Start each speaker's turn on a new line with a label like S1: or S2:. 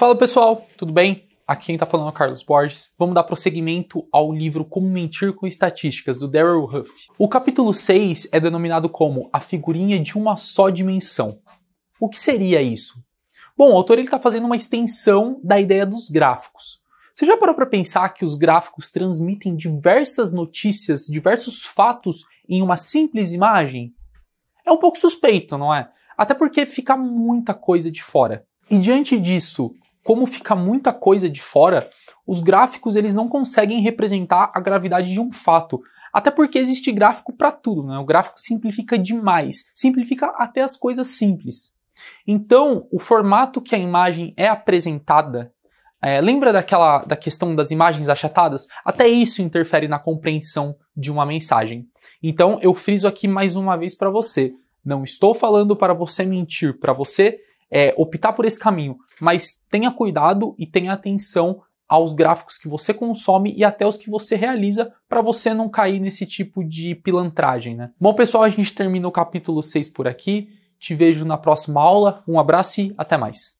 S1: Fala pessoal, tudo bem? Aqui quem está falando é o Carlos Borges. Vamos dar prosseguimento ao livro Como Mentir com Estatísticas, do Daryl Huff. O capítulo 6 é denominado como A Figurinha de uma Só Dimensão. O que seria isso? Bom, o autor está fazendo uma extensão da ideia dos gráficos. Você já parou para pensar que os gráficos transmitem diversas notícias, diversos fatos em uma simples imagem? É um pouco suspeito, não é? Até porque fica muita coisa de fora. E diante disso, como fica muita coisa de fora, os gráficos eles não conseguem representar a gravidade de um fato. Até porque existe gráfico para tudo, né? O gráfico simplifica demais, simplifica até as coisas simples. Então, o formato que a imagem é apresentada, é, lembra daquela da questão das imagens achatadas? Até isso interfere na compreensão de uma mensagem. Então, eu friso aqui mais uma vez para você. Não estou falando para você mentir, para você é, optar por esse caminho, mas tenha cuidado e tenha atenção aos gráficos que você consome e até os que você realiza para você não cair nesse tipo de pilantragem, né? Bom, pessoal, a gente termina o capítulo 6 por aqui. Te vejo na próxima aula. Um abraço e até mais.